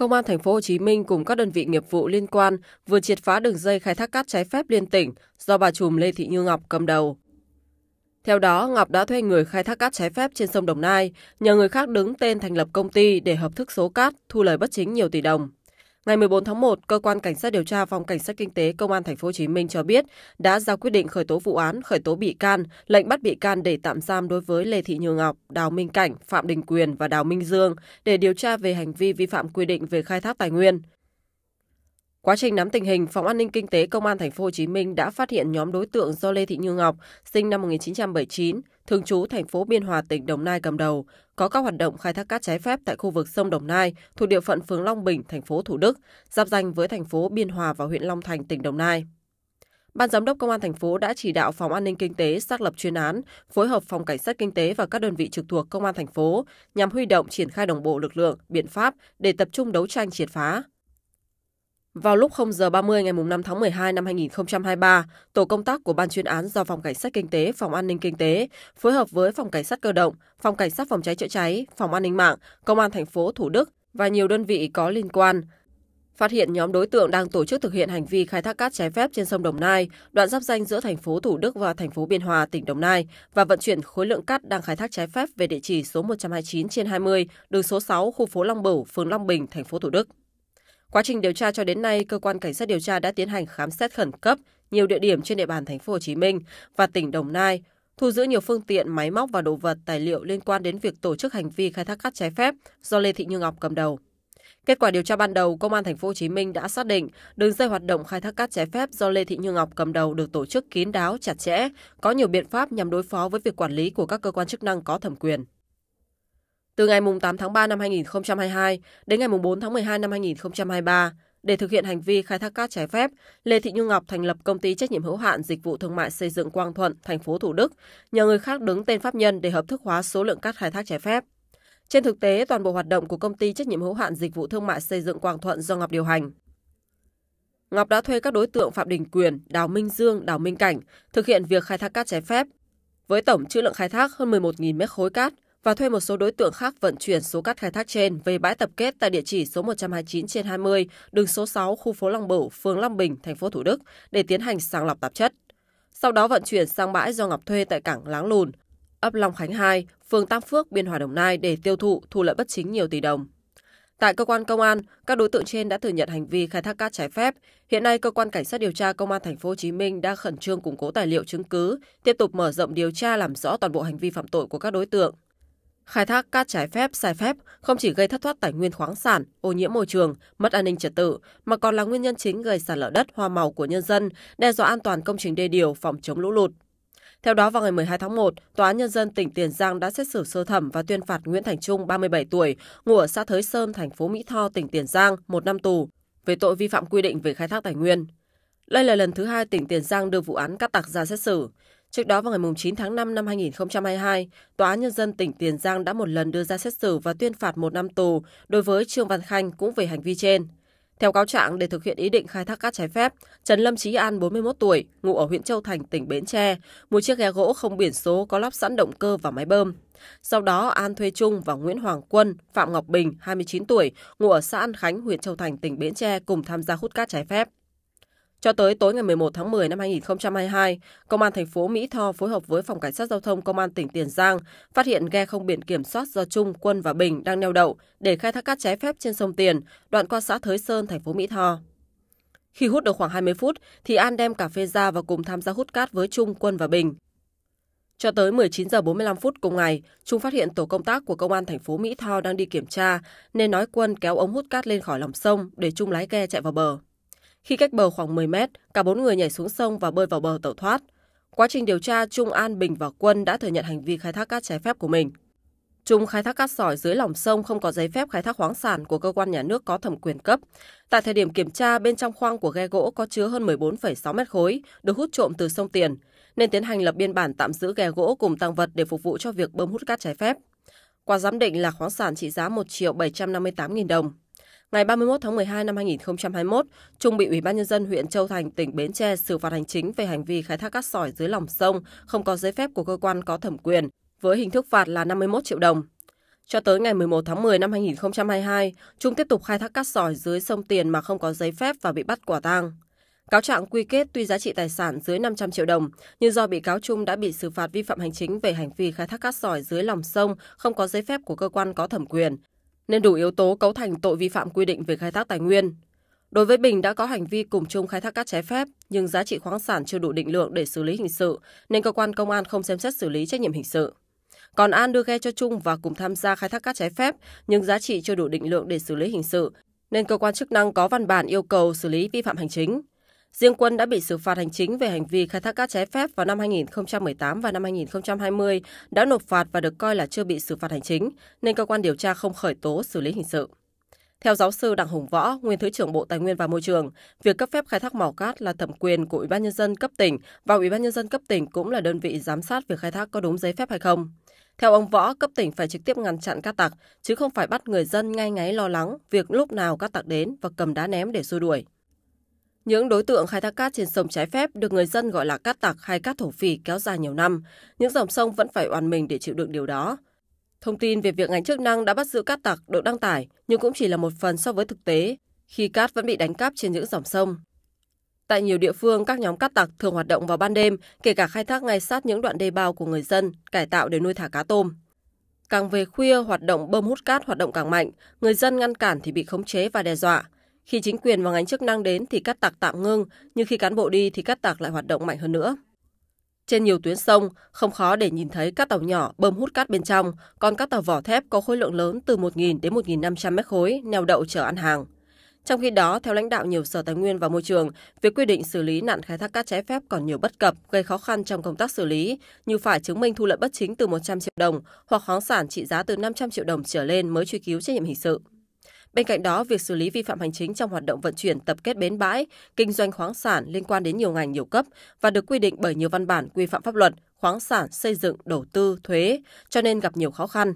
Công an thành phố Hồ Chí Minh cùng các đơn vị nghiệp vụ liên quan vừa triệt phá đường dây khai thác cát trái phép liên tỉnh do bà trùm Lê Thị Như Ngọc cầm đầu. Theo đó, Ngọc đã thuê người khai thác cát trái phép trên sông Đồng Nai, nhờ người khác đứng tên thành lập công ty để hợp thức số cát, thu lời bất chính nhiều tỷ đồng. Ngày 14 tháng 1, cơ quan cảnh sát điều tra phòng cảnh sát kinh tế công an tp. phố Hồ Chí Minh cho biết đã ra quyết định khởi tố vụ án, khởi tố bị can, lệnh bắt bị can để tạm giam đối với Lê Thị Như Ngọc, Đào Minh Cảnh, Phạm Đình Quyền và Đào Minh Dương để điều tra về hành vi vi phạm quy định về khai thác tài nguyên. Quá trình nắm tình hình, Phòng An ninh Kinh tế Công an tp. phố Hồ Chí Minh đã phát hiện nhóm đối tượng do Lê Thị Như Ngọc, sinh năm 1979, thường trú thành phố Biên Hòa, tỉnh Đồng Nai cầm đầu, có các hoạt động khai thác cát trái phép tại khu vực sông Đồng Nai thuộc địa phận phường Long Bình, thành phố Thủ Đức, giáp danh với thành phố Biên Hòa và huyện Long Thành, tỉnh Đồng Nai. Ban giám đốc công an thành phố đã chỉ đạo phòng an ninh kinh tế xác lập chuyên án, phối hợp phòng cảnh sát kinh tế và các đơn vị trực thuộc công an thành phố nhằm huy động triển khai đồng bộ lực lượng, biện pháp để tập trung đấu tranh triệt phá. Vào lúc 0 giờ 30 ngày 5 tháng 12 năm 2023, tổ công tác của Ban chuyên án do Phòng Cảnh sát Kinh tế, Phòng An ninh Kinh tế phối hợp với Phòng Cảnh sát Cơ động, Phòng Cảnh sát Phòng cháy chữa cháy, Phòng An ninh mạng, Công an thành phố Thủ Đức và nhiều đơn vị có liên quan phát hiện nhóm đối tượng đang tổ chức thực hiện hành vi khai thác cát trái phép trên sông Đồng Nai, đoạn giáp danh giữa thành phố Thủ Đức và thành phố Biên Hòa, tỉnh Đồng Nai và vận chuyển khối lượng cát đang khai thác trái phép về địa chỉ số 129 trên 20, đường số 6, khu phố Long Bửu, phường Long Bình, thành phố Thủ Đức. Quá trình điều tra cho đến nay, cơ quan cảnh sát điều tra đã tiến hành khám xét khẩn cấp nhiều địa điểm trên địa bàn thành phố Hồ Chí Minh và tỉnh Đồng Nai, thu giữ nhiều phương tiện, máy móc và đồ vật tài liệu liên quan đến việc tổ chức hành vi khai thác cát trái phép do Lê Thị Như Ngọc cầm đầu. Kết quả điều tra ban đầu, Công an thành phố Hồ Chí Minh đã xác định đường dây hoạt động khai thác cát trái phép do Lê Thị Như Ngọc cầm đầu được tổ chức kín đáo, chặt chẽ, có nhiều biện pháp nhằm đối phó với việc quản lý của các cơ quan chức năng có thẩm quyền từ ngày 8 tháng 3 năm 2022 đến ngày 4 tháng 12 năm 2023 để thực hiện hành vi khai thác cát trái phép, Lê Thị Như Ngọc thành lập công ty trách nhiệm hữu hạn dịch vụ thương mại xây dựng Quang Thuận, thành phố Thủ Đức, nhờ người khác đứng tên pháp nhân để hợp thức hóa số lượng cát khai thác trái phép. Trên thực tế, toàn bộ hoạt động của công ty trách nhiệm hữu hạn dịch vụ thương mại xây dựng Quang Thuận do Ngọc điều hành. Ngọc đã thuê các đối tượng Phạm Đình Quyền, Đào Minh Dương, Đào Minh Cảnh thực hiện việc khai thác cát trái phép với tổng trữ lượng khai thác hơn 11.000 mét khối cát, và thuê một số đối tượng khác vận chuyển số cát khai thác trên về bãi tập kết tại địa chỉ số 129 trên 20, đường số 6, khu phố Long Bửu, phường Long Bình, thành phố Thủ Đức để tiến hành sàng lọc tạp chất. Sau đó vận chuyển sang bãi do Ngọc thuê tại cảng Láng Lùn, ấp Long Khánh 2, phường Tam Phước, Biên Hòa Đồng Nai để tiêu thụ, thu lợi bất chính nhiều tỷ đồng. Tại cơ quan công an, các đối tượng trên đã thừa nhận hành vi khai thác cát trái phép. Hiện nay cơ quan cảnh sát điều tra công an thành phố Hồ Chí Minh đang khẩn trương củng cố tài liệu chứng cứ, tiếp tục mở rộng điều tra làm rõ toàn bộ hành vi phạm tội của các đối tượng. Khai thác cát trái phép, sai phép không chỉ gây thất thoát tài nguyên khoáng sản, ô nhiễm môi trường, mất an ninh trật tự, mà còn là nguyên nhân chính gây sạt lở đất hoa màu của nhân dân, đe dọa an toàn công trình đê điều phòng chống lũ lụt. Theo đó, vào ngày 12 tháng 1, Tòa án Nhân dân tỉnh Tiền Giang đã xét xử sơ thẩm và tuyên phạt Nguyễn Thành Trung, 37 tuổi, ngụ ở xã Thới Sơn, thành phố Mỹ Tho, tỉnh Tiền Giang, một năm tù, về tội vi phạm quy định về khai thác tài nguyên. Đây là lần thứ hai tỉnh Tiền Giang đưa vụ án cát tặc ra xét xử. Trước đó vào ngày 9 tháng 5 năm 2022, Tòa án Nhân dân tỉnh Tiền Giang đã một lần đưa ra xét xử và tuyên phạt một năm tù đối với Trương Văn Khanh cũng về hành vi trên. Theo cáo trạng, để thực hiện ý định khai thác cát trái phép, Trần Lâm Trí An, 41 tuổi, ngụ ở huyện Châu Thành, tỉnh Bến Tre, mua chiếc ghe gỗ không biển số có lắp sẵn động cơ và máy bơm. Sau đó, An thuê Trung và Nguyễn Hoàng Quân, Phạm Ngọc Bình, 29 tuổi, ngụ ở xã An Khánh, huyện Châu Thành, tỉnh Bến Tre cùng tham gia hút cát trái phép. Cho tới tối ngày 11 tháng 10 năm 2022, Công an thành phố Mỹ Tho phối hợp với Phòng Cảnh sát Giao thông Công an tỉnh Tiền Giang phát hiện ghe không biển kiểm soát do Trung, Quân và Bình đang neo đậu để khai thác cát trái phép trên sông Tiền, đoạn qua xã Thới Sơn, thành phố Mỹ Tho. Khi hút được khoảng 20 phút, thì An đem cà phê ra và cùng tham gia hút cát với Trung, Quân và Bình. Cho tới 19 giờ 45 phút cùng ngày, Trung phát hiện tổ công tác của công an thành phố Mỹ Tho đang đi kiểm tra nên nói quân kéo ống hút cát lên khỏi lòng sông để Trung lái ghe chạy vào bờ. Khi cách bờ khoảng 10 mét, cả bốn người nhảy xuống sông và bơi vào bờ tẩu thoát. Quá trình điều tra, Trung An, Bình và Quân đã thừa nhận hành vi khai thác cát trái phép của mình. Trung khai thác cát sỏi dưới lòng sông không có giấy phép khai thác khoáng sản của cơ quan nhà nước có thẩm quyền cấp. Tại thời điểm kiểm tra, bên trong khoang của ghe gỗ có chứa hơn 14,6 mét khối, được hút trộm từ sông Tiền, nên tiến hành lập biên bản tạm giữ ghe gỗ cùng tăng vật để phục vụ cho việc bơm hút cát trái phép. Qua giám định là khoáng sản trị giá 1 triệu 758 nghìn đồng. Ngày 31 tháng 12 năm 2021, Trung bị Ủy ban Nhân dân huyện Châu Thành, tỉnh Bến Tre xử phạt hành chính về hành vi khai thác cát sỏi dưới lòng sông không có giấy phép của cơ quan có thẩm quyền, với hình thức phạt là 51 triệu đồng. Cho tới ngày 11 tháng 10 năm 2022, Trung tiếp tục khai thác cát sỏi dưới sông Tiền mà không có giấy phép và bị bắt quả tang. Cáo trạng quy kết tuy giá trị tài sản dưới 500 triệu đồng, nhưng do bị cáo Trung đã bị xử phạt vi phạm hành chính về hành vi khai thác cát sỏi dưới lòng sông không có giấy phép của cơ quan có thẩm quyền, nên đủ yếu tố cấu thành tội vi phạm quy định về khai thác tài nguyên. Đối với Bình đã có hành vi cùng chung khai thác cát trái phép, nhưng giá trị khoáng sản chưa đủ định lượng để xử lý hình sự, nên cơ quan công an không xem xét xử lý trách nhiệm hình sự. Còn An đưa ghe cho Trung và cùng tham gia khai thác cát trái phép, nhưng giá trị chưa đủ định lượng để xử lý hình sự, nên cơ quan chức năng có văn bản yêu cầu xử lý vi phạm hành chính. Riêng Quân đã bị xử phạt hành chính về hành vi khai thác cát trái phép vào năm 2018 và năm 2020, đã nộp phạt và được coi là chưa bị xử phạt hành chính, nên cơ quan điều tra không khởi tố xử lý hình sự. Theo giáo sư Đặng Hùng Võ, nguyên Thứ trưởng Bộ Tài nguyên và Môi trường, việc cấp phép khai thác mỏ cát là thẩm quyền của Ủy ban nhân dân cấp tỉnh và Ủy ban nhân dân cấp tỉnh cũng là đơn vị giám sát việc khai thác có đúng giấy phép hay không. Theo ông Võ, cấp tỉnh phải trực tiếp ngăn chặn cát tặc, chứ không phải bắt người dân ngay ngáy lo lắng việc lúc nào cát tặc đến và cầm đá ném để xua đuổi. Những đối tượng khai thác cát trên sông trái phép được người dân gọi là cát tặc hay cát thổ phỉ kéo dài nhiều năm, những dòng sông vẫn phải oàn mình để chịu đựng điều đó. Thông tin về việc ngành chức năng đã bắt giữ cát tặc được đăng tải nhưng cũng chỉ là một phần so với thực tế, khi cát vẫn bị đánh cắp trên những dòng sông. Tại nhiều địa phương, các nhóm cát tặc thường hoạt động vào ban đêm, kể cả khai thác ngay sát những đoạn đê bao của người dân, cải tạo để nuôi thả cá tôm. Càng về khuya, hoạt động bơm hút cát hoạt động càng mạnh, người dân ngăn cản thì bị khống chế và đe dọa. Khi chính quyền và ngành chức năng đến thì cát tạc tạm ngưng, nhưng khi cán bộ đi thì cát tạc lại hoạt động mạnh hơn nữa. Trên nhiều tuyến sông, không khó để nhìn thấy các tàu nhỏ bơm hút cát bên trong, còn các tàu vỏ thép có khối lượng lớn từ 1.000 đến 1.500 mét khối neo đậu chờ ăn hàng. Trong khi đó, theo lãnh đạo nhiều sở tài nguyên và môi trường, việc quy định xử lý nạn khai thác cát trái phép còn nhiều bất cập, gây khó khăn trong công tác xử lý, như phải chứng minh thu lợi bất chính từ 100 triệu đồng hoặc khoáng sản trị giá từ 500 triệu đồng trở lên mới truy cứu trách nhiệm hình sự. Bên cạnh đó, việc xử lý vi phạm hành chính trong hoạt động vận chuyển tập kết bến bãi, kinh doanh khoáng sản liên quan đến nhiều ngành nhiều cấp và được quy định bởi nhiều văn bản quy phạm pháp luật, khoáng sản, xây dựng, đầu tư, thuế, cho nên gặp nhiều khó khăn.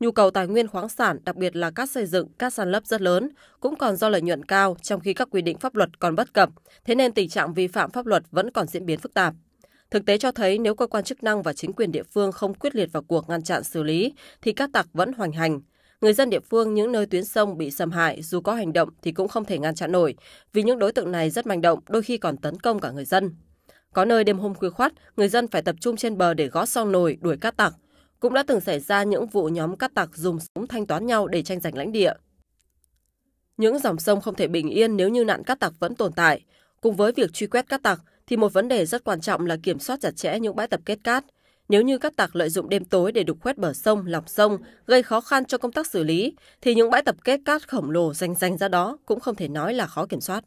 Nhu cầu tài nguyên khoáng sản, đặc biệt là các xây dựng, các san lấp rất lớn, cũng còn do lợi nhuận cao trong khi các quy định pháp luật còn bất cập, thế nên tình trạng vi phạm pháp luật vẫn còn diễn biến phức tạp. Thực tế cho thấy nếu cơ quan chức năng và chính quyền địa phương không quyết liệt vào cuộc ngăn chặn xử lý thì các tặc vẫn hoành hành, Người dân địa phương những nơi tuyến sông bị xâm hại dù có hành động thì cũng không thể ngăn chặn nổi, vì những đối tượng này rất manh động, đôi khi còn tấn công cả người dân. Có nơi đêm hôm khuya khoát, người dân phải tập trung trên bờ để gõ song nồi đuổi cát tặc. Cũng đã từng xảy ra những vụ nhóm cát tặc dùng súng thanh toán nhau để tranh giành lãnh địa. Những dòng sông không thể bình yên nếu như nạn cát tặc vẫn tồn tại. Cùng với việc truy quét cát tặc thì một vấn đề rất quan trọng là kiểm soát chặt chẽ những bãi tập kết cát, nếu như các tạc lợi dụng đêm tối để đục khoét bờ sông, lòng sông, gây khó khăn cho công tác xử lý, thì những bãi tập kết cát khổng lồ danh danh ra đó cũng không thể nói là khó kiểm soát.